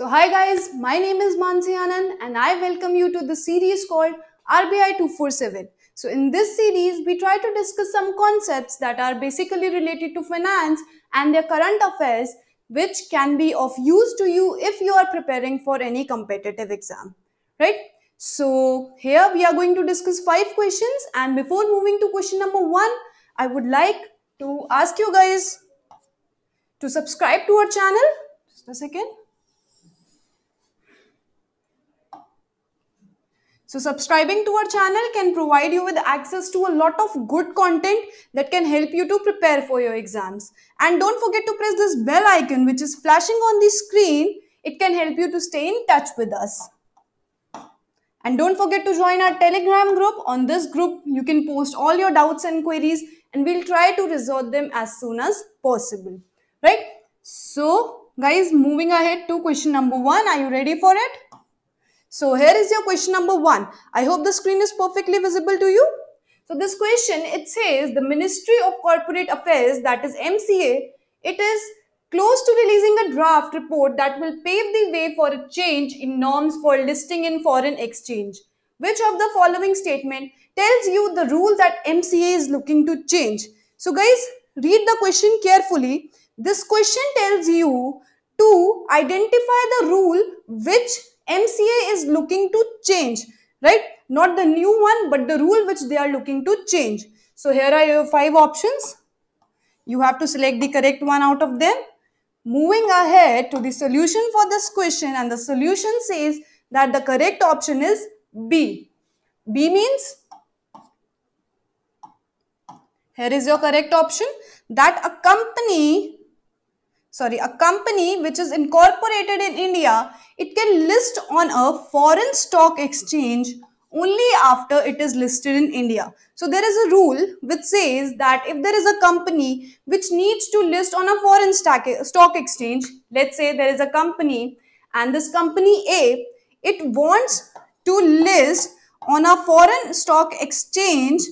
So hi guys, my name is Mansi Anand and I welcome you to the series called RBI 247. So in this series, we try to discuss some concepts that are basically related to finance and their current affairs which can be of use to you if you are preparing for any competitive exam, right? So here we are going to discuss five questions and before moving to question number one, I would like to ask you guys to subscribe to our channel. Just a second. So subscribing to our channel can provide you with access to a lot of good content that can help you to prepare for your exams. And don't forget to press this bell icon which is flashing on the screen. It can help you to stay in touch with us. And don't forget to join our telegram group. On this group, you can post all your doubts and queries and we'll try to resolve them as soon as possible. Right? So guys, moving ahead to question number one. Are you ready for it? So here is your question number one. I hope the screen is perfectly visible to you. So this question, it says the Ministry of Corporate Affairs, that is MCA, it is close to releasing a draft report that will pave the way for a change in norms for listing in foreign exchange. Which of the following statement tells you the rule that MCA is looking to change? So guys, read the question carefully. This question tells you to identify the rule which MCA is looking to change, right? Not the new one, but the rule which they are looking to change. So here are your five options. You have to select the correct one out of them. Moving ahead to the solution for this question and the solution says that the correct option is B. B means here is your correct option that a company sorry, a company which is incorporated in India, it can list on a foreign stock exchange only after it is listed in India. So there is a rule which says that if there is a company which needs to list on a foreign stock exchange, let's say there is a company and this company A, it wants to list on a foreign stock exchange,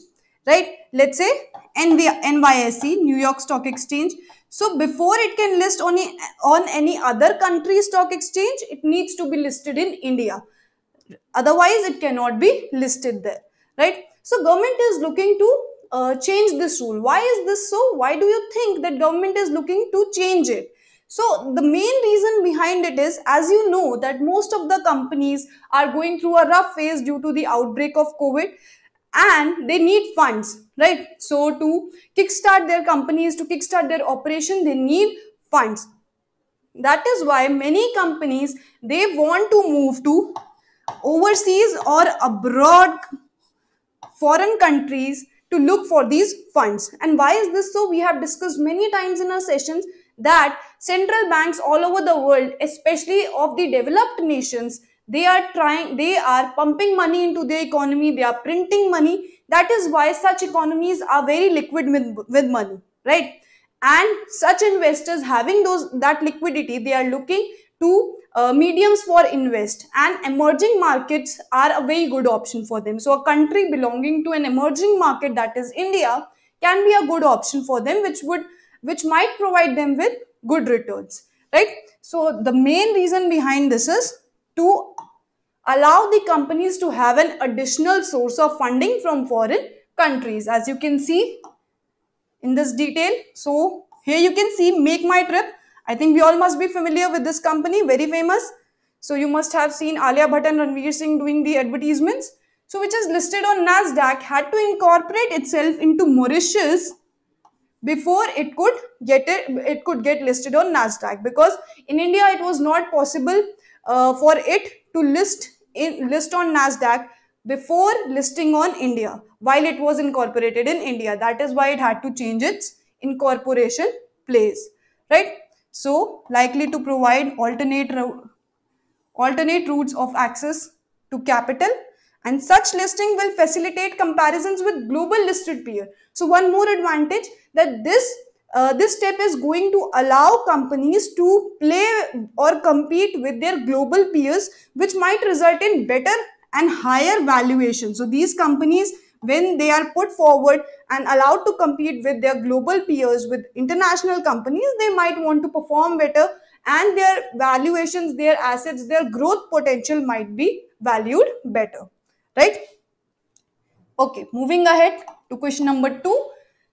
right? Let's say NYSE, New York Stock Exchange. So before it can list on, on any other country stock exchange, it needs to be listed in India. Otherwise, it cannot be listed there, right? So government is looking to uh, change this rule. Why is this so? Why do you think that government is looking to change it? So the main reason behind it is, as you know, that most of the companies are going through a rough phase due to the outbreak of COVID and they need funds, right? So to kickstart their companies, to kickstart their operation, they need funds. That is why many companies, they want to move to overseas or abroad foreign countries to look for these funds. And why is this so? We have discussed many times in our sessions that central banks all over the world, especially of the developed nations, they are trying they are pumping money into the economy they are printing money that is why such economies are very liquid with, with money right and such investors having those that liquidity they are looking to uh, mediums for invest and emerging markets are a very good option for them so a country belonging to an emerging market that is india can be a good option for them which would which might provide them with good returns right so the main reason behind this is to allow the companies to have an additional source of funding from foreign countries as you can see in this detail. So here you can see Make My Trip. I think we all must be familiar with this company, very famous. So you must have seen Alia Bhatt and Ranveer Singh doing the advertisements. So which is listed on Nasdaq had to incorporate itself into Mauritius before it could get it, it could get listed on Nasdaq because in India it was not possible uh, for it to list in, list on NASDAQ before listing on India while it was incorporated in India. That is why it had to change its incorporation place, right? So likely to provide alternate, alternate routes of access to capital and such listing will facilitate comparisons with global listed peer. So one more advantage that this uh, this step is going to allow companies to play or compete with their global peers, which might result in better and higher valuation. So these companies, when they are put forward and allowed to compete with their global peers, with international companies, they might want to perform better and their valuations, their assets, their growth potential might be valued better, right? Okay, moving ahead to question number two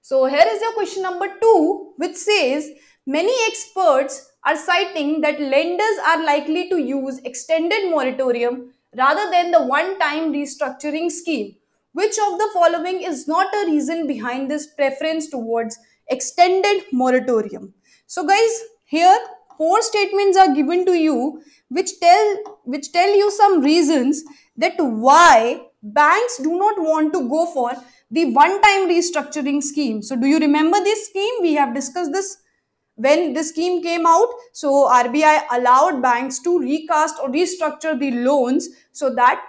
so here is your question number two, which says many experts are citing that lenders are likely to use extended moratorium rather than the one-time restructuring scheme. Which of the following is not a reason behind this preference towards extended moratorium? So guys, here four statements are given to you which tell, which tell you some reasons that why banks do not want to go for the one-time restructuring scheme. So do you remember this scheme? We have discussed this when the scheme came out. So RBI allowed banks to recast or restructure the loans so that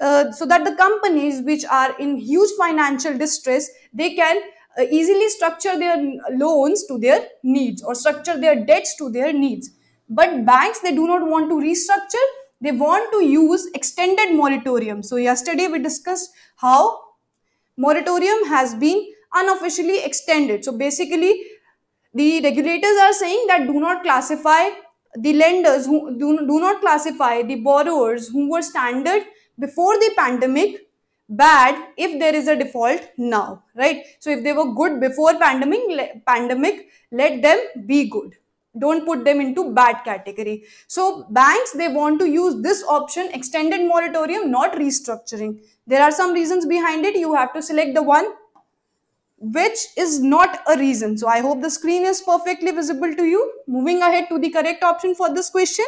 uh, so that the companies which are in huge financial distress, they can uh, easily structure their loans to their needs or structure their debts to their needs. But banks, they do not want to restructure. They want to use extended moratorium. So yesterday we discussed how moratorium has been unofficially extended. So basically, the regulators are saying that do not classify the lenders who do, do not classify the borrowers who were standard before the pandemic bad if there is a default now right so if they were good before pandemic pandemic let them be good don't put them into bad category so banks they want to use this option extended moratorium not restructuring there are some reasons behind it you have to select the one which is not a reason so i hope the screen is perfectly visible to you moving ahead to the correct option for this question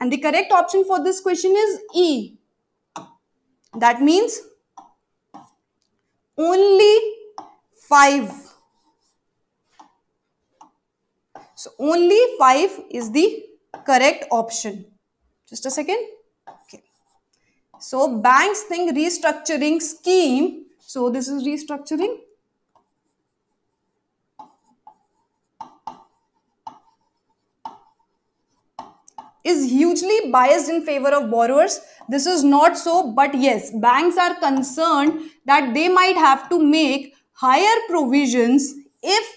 and the correct option for this question is e that means only 5 so only 5 is the correct option. Just a second. Okay. So banks think restructuring scheme. So this is restructuring. is hugely biased in favor of borrowers. This is not so, but yes, banks are concerned that they might have to make higher provisions if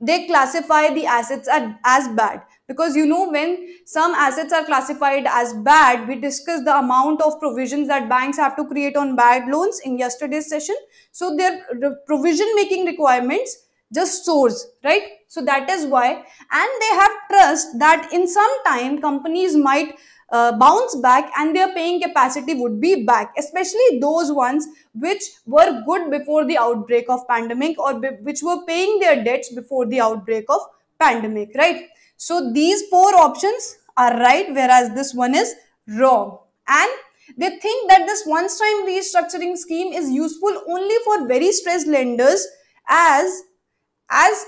they classify the assets as bad because you know when some assets are classified as bad we discuss the amount of provisions that banks have to create on bad loans in yesterday's session so their provision making requirements just soars right so that is why and they have trust that in some time companies might uh, bounce back and their paying capacity would be back, especially those ones which were good before the outbreak of pandemic or which were paying their debts before the outbreak of pandemic, right? So these four options are right, whereas this one is wrong. And they think that this one time restructuring scheme is useful only for very stressed lenders as, as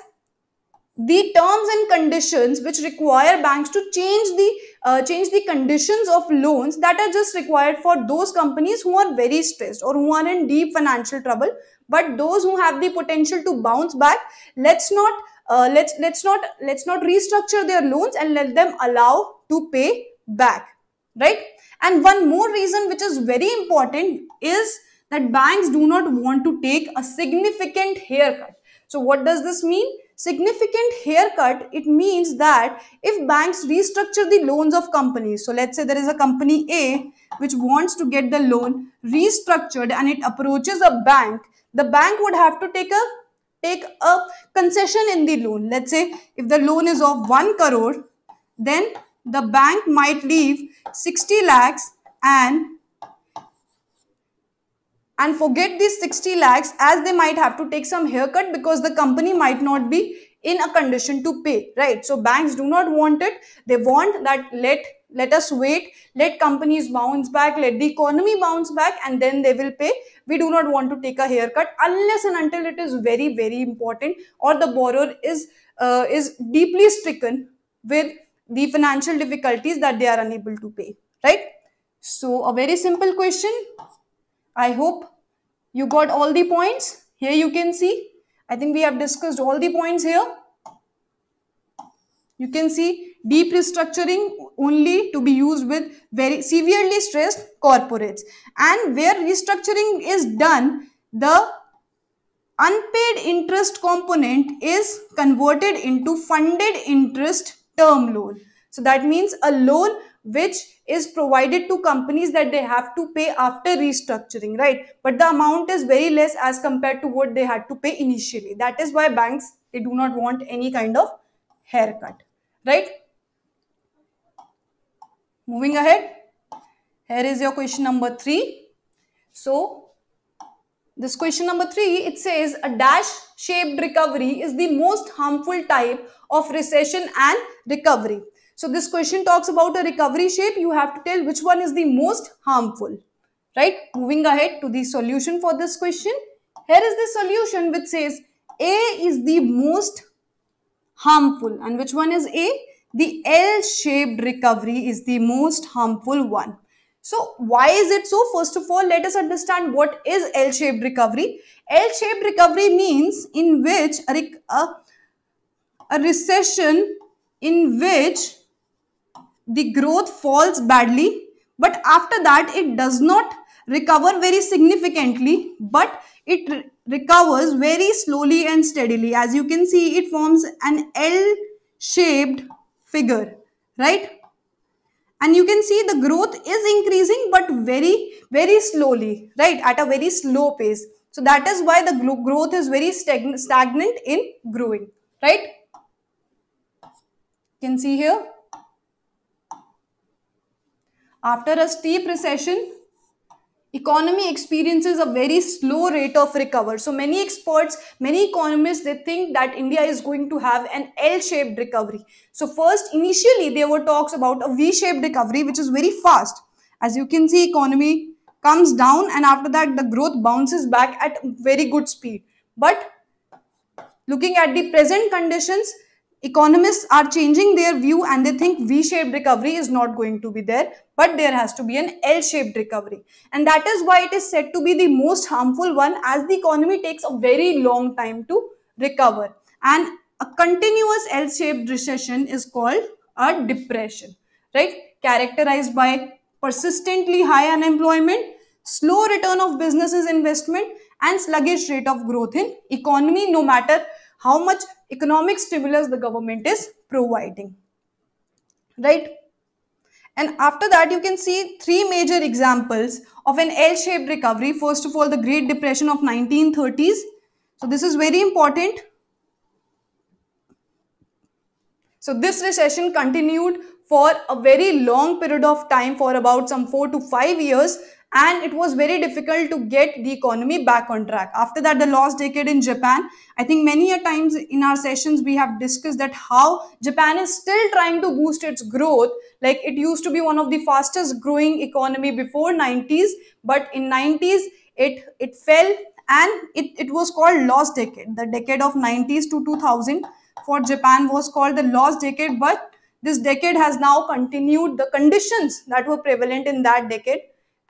the terms and conditions which require banks to change the uh, change the conditions of loans that are just required for those companies who are very stressed or who are in deep financial trouble but those who have the potential to bounce back let's not uh, let's let's not let's not restructure their loans and let them allow to pay back right and one more reason which is very important is that banks do not want to take a significant haircut so what does this mean significant haircut, it means that if banks restructure the loans of companies, so let's say there is a company A which wants to get the loan restructured and it approaches a bank, the bank would have to take a take a concession in the loan. Let's say if the loan is of 1 crore, then the bank might leave 60 lakhs and and forget these 60 lakhs as they might have to take some haircut because the company might not be in a condition to pay right so banks do not want it they want that let let us wait let companies bounce back let the economy bounce back and then they will pay we do not want to take a haircut unless and until it is very very important or the borrower is uh, is deeply stricken with the financial difficulties that they are unable to pay right so a very simple question I hope you got all the points. Here you can see, I think we have discussed all the points here. You can see deep restructuring only to be used with very severely stressed corporates. And where restructuring is done, the unpaid interest component is converted into funded interest term loan. So that means a loan which is provided to companies that they have to pay after restructuring, right? But the amount is very less as compared to what they had to pay initially. That is why banks, they do not want any kind of haircut, right? Moving ahead, here is your question number three. So this question number three, it says a dash shaped recovery is the most harmful type of recession and recovery. So this question talks about a recovery shape. You have to tell which one is the most harmful, right? Moving ahead to the solution for this question. Here is the solution which says A is the most harmful and which one is A? The L-shaped recovery is the most harmful one. So why is it so? First of all, let us understand what is L-shaped recovery. L-shaped recovery means in which a, a, a recession in which the growth falls badly but after that it does not recover very significantly but it re recovers very slowly and steadily as you can see it forms an L shaped figure right and you can see the growth is increasing but very very slowly right at a very slow pace so that is why the growth is very stagnant in growing right you can see here after a steep recession, economy experiences a very slow rate of recovery. So many experts, many economists, they think that India is going to have an L-shaped recovery. So first, initially, there were talks about a V-shaped recovery, which is very fast. As you can see, economy comes down and after that, the growth bounces back at very good speed. But looking at the present conditions, economists are changing their view and they think v-shaped recovery is not going to be there but there has to be an l-shaped recovery and that is why it is said to be the most harmful one as the economy takes a very long time to recover and a continuous l-shaped recession is called a depression right characterized by persistently high unemployment slow return of businesses investment and sluggish rate of growth in economy no matter how much economic stimulus the government is providing right and after that you can see three major examples of an L-shaped recovery first of all the Great Depression of 1930s so this is very important so this recession continued for a very long period of time for about some four to five years and it was very difficult to get the economy back on track. After that, the lost decade in Japan, I think many a times in our sessions we have discussed that how Japan is still trying to boost its growth. Like it used to be one of the fastest growing economy before 90s, but in 90s it it fell and it, it was called lost decade. The decade of 90s to 2000 for Japan was called the lost decade, but this decade has now continued. The conditions that were prevalent in that decade,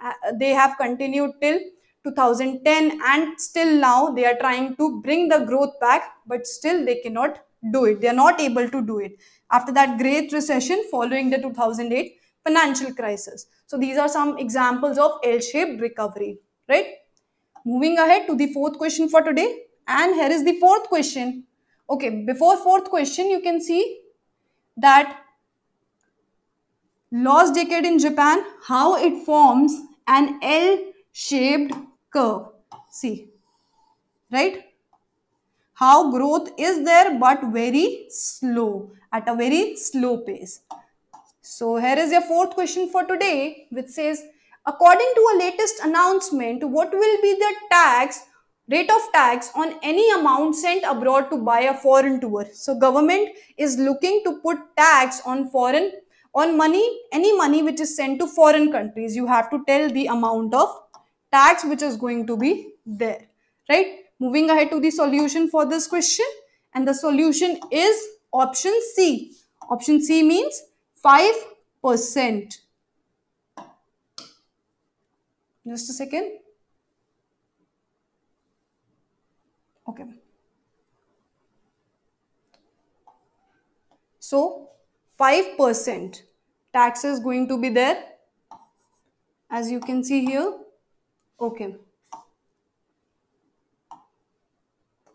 uh, they have continued till 2010 and still now they are trying to bring the growth back, but still they cannot do it. They are not able to do it. After that great recession following the 2008 financial crisis. So these are some examples of L-shaped recovery, right? Moving ahead to the fourth question for today. And here is the fourth question. Okay, before fourth question, you can see that lost decade in Japan, how it forms an L-shaped curve. See, right? How growth is there but very slow, at a very slow pace. So here is your fourth question for today which says, according to a latest announcement, what will be the tax rate of tax on any amount sent abroad to buy a foreign tour. So government is looking to put tax on foreign on money, any money which is sent to foreign countries. You have to tell the amount of tax which is going to be there, right? Moving ahead to the solution for this question and the solution is option C. Option C means 5%. Just a second. Okay. So 5% tax is going to be there as you can see here. Okay.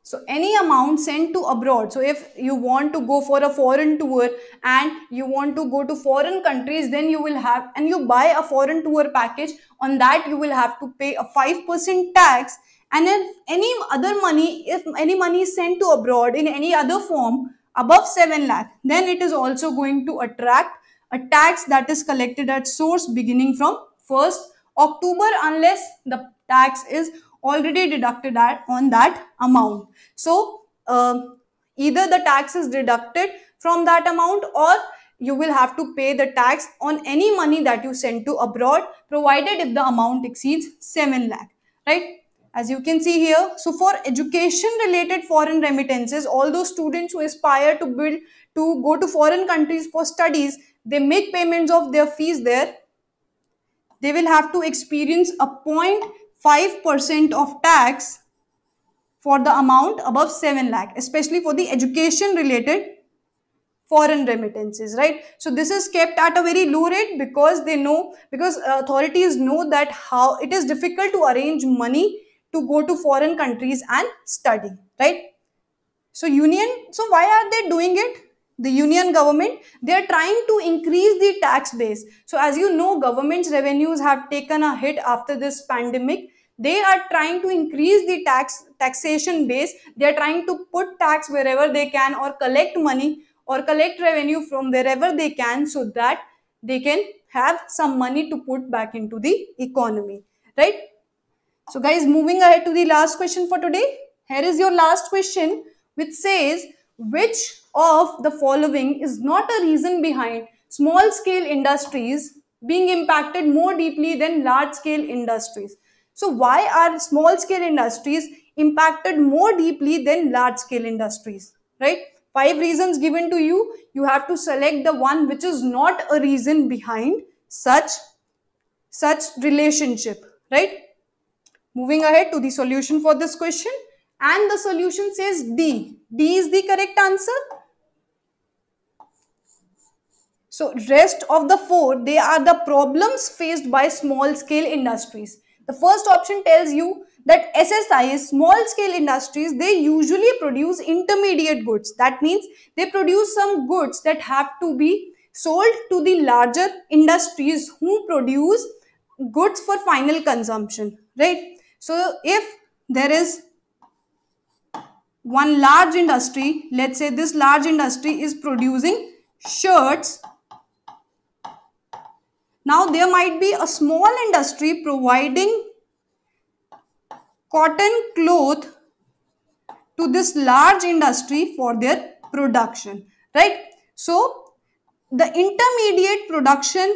So any amount sent to abroad. So if you want to go for a foreign tour and you want to go to foreign countries, then you will have and you buy a foreign tour package on that you will have to pay a 5% tax and if any other money, if any money is sent to abroad in any other form above 7 lakh, then it is also going to attract a tax that is collected at source beginning from 1st October unless the tax is already deducted at, on that amount. So, uh, either the tax is deducted from that amount or you will have to pay the tax on any money that you send to abroad provided if the amount exceeds 7 lakh right as you can see here. So for education related foreign remittances, all those students who aspire to build to go to foreign countries for studies, they make payments of their fees there. They will have to experience a 0.5% of tax for the amount above 7 lakh, especially for the education related foreign remittances, right? So this is kept at a very low rate because they know, because uh, authorities know that how it is difficult to arrange money to go to foreign countries and study, right? So union, so why are they doing it? The union government, they are trying to increase the tax base. So as you know, government's revenues have taken a hit after this pandemic. They are trying to increase the tax taxation base. They are trying to put tax wherever they can or collect money or collect revenue from wherever they can so that they can have some money to put back into the economy, right? So guys, moving ahead to the last question for today. Here is your last question which says, which of the following is not a reason behind small scale industries being impacted more deeply than large scale industries? So why are small scale industries impacted more deeply than large scale industries, right? Five reasons given to you. You have to select the one which is not a reason behind such, such relationship, right? Moving ahead to the solution for this question and the solution says D. D is the correct answer. So rest of the four, they are the problems faced by small scale industries. The first option tells you that SSIs, small scale industries, they usually produce intermediate goods. That means they produce some goods that have to be sold to the larger industries who produce goods for final consumption, right? So if there is one large industry, let's say this large industry is producing shirts. Now there might be a small industry providing cotton cloth to this large industry for their production, right? So the intermediate production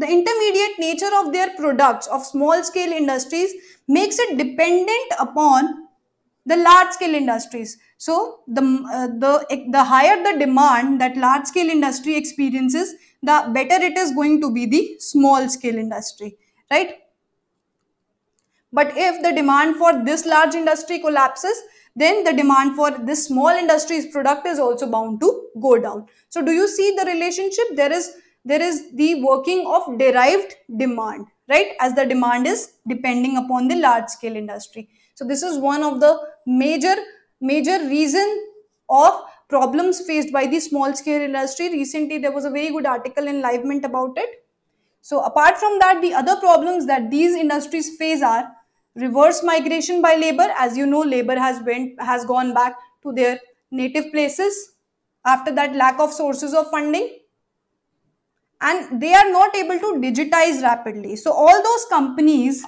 the intermediate nature of their products of small scale industries makes it dependent upon the large scale industries. So the, uh, the, the higher the demand that large scale industry experiences, the better it is going to be the small scale industry, right? But if the demand for this large industry collapses, then the demand for this small industry's product is also bound to go down. So do you see the relationship? There is there is the working of derived demand, right? As the demand is depending upon the large scale industry. So this is one of the major, major reason of problems faced by the small scale industry. Recently, there was a very good article in Livement about it. So apart from that, the other problems that these industries face are reverse migration by labor. As you know, labor has been has gone back to their native places. After that, lack of sources of funding, and they are not able to digitize rapidly. So all those companies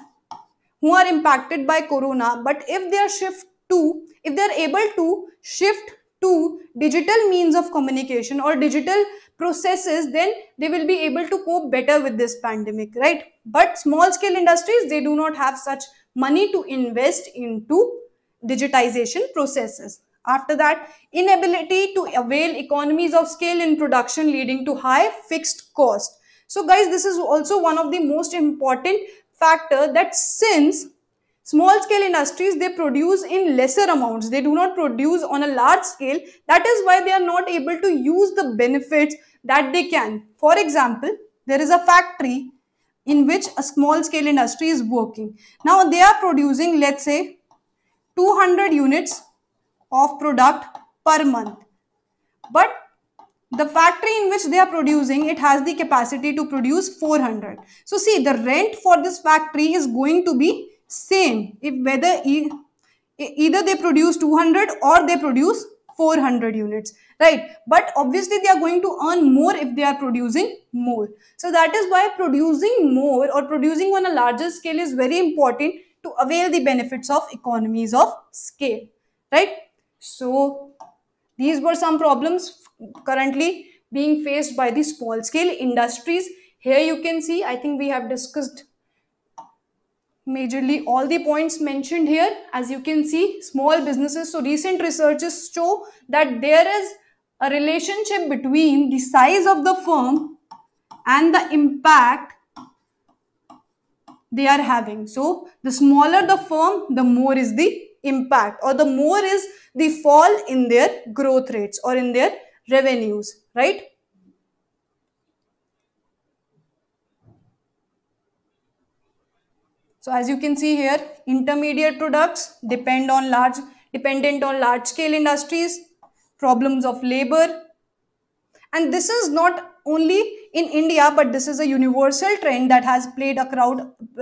who are impacted by corona, but if they are shift to, if they are able to shift to digital means of communication or digital processes, then they will be able to cope better with this pandemic, right? But small scale industries, they do not have such money to invest into digitization processes. After that, inability to avail economies of scale in production leading to high fixed cost. So guys, this is also one of the most important factor that since small scale industries, they produce in lesser amounts. They do not produce on a large scale. That is why they are not able to use the benefits that they can. For example, there is a factory in which a small scale industry is working. Now they are producing, let's say, 200 units of product per month. But the factory in which they are producing, it has the capacity to produce 400. So see, the rent for this factory is going to be same if whether e either they produce 200 or they produce 400 units right but obviously they are going to earn more if they are producing more so that is why producing more or producing on a larger scale is very important to avail the benefits of economies of scale right so these were some problems currently being faced by the small scale industries. Here you can see, I think we have discussed majorly all the points mentioned here. As you can see, small businesses. So recent researches show that there is a relationship between the size of the firm and the impact they are having. So the smaller the firm, the more is the impact or the more is the fall in their growth rates or in their revenues, right? So as you can see here, intermediate products depend on large, dependent on large scale industries, problems of labor. And this is not only in India, but this is a universal trend that has played, a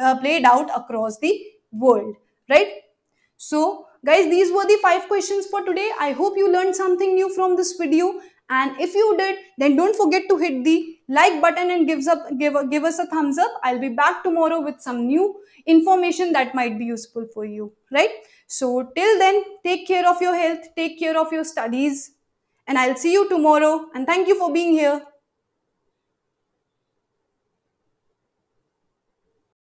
uh, played out across the world, right? So guys, these were the five questions for today. I hope you learned something new from this video. And if you did, then don't forget to hit the like button and gives up, give, give us a thumbs up. I'll be back tomorrow with some new information that might be useful for you, right? So till then, take care of your health, take care of your studies. And I'll see you tomorrow. And thank you for being here.